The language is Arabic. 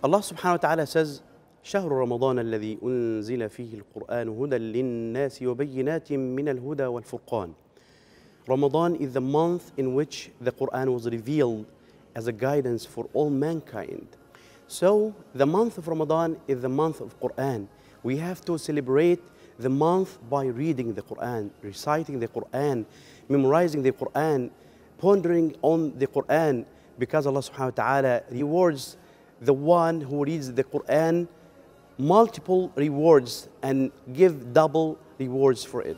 Allah سبحانه وتعالى says, شهر رمضان الذي أنزل فيه القرآن هدى للناس وبينات من الهدى والفرقان. رمضان is the month in which the Quran was revealed as a guidance for all mankind. So the month of Ramadan is the month of Quran. We have to celebrate the month by reading the Quran, reciting the Quran, memorizing the Quran, pondering on the Quran because Allah subhanahu wa ta'ala rewards the one who reads the Quran multiple rewards and give double rewards for it.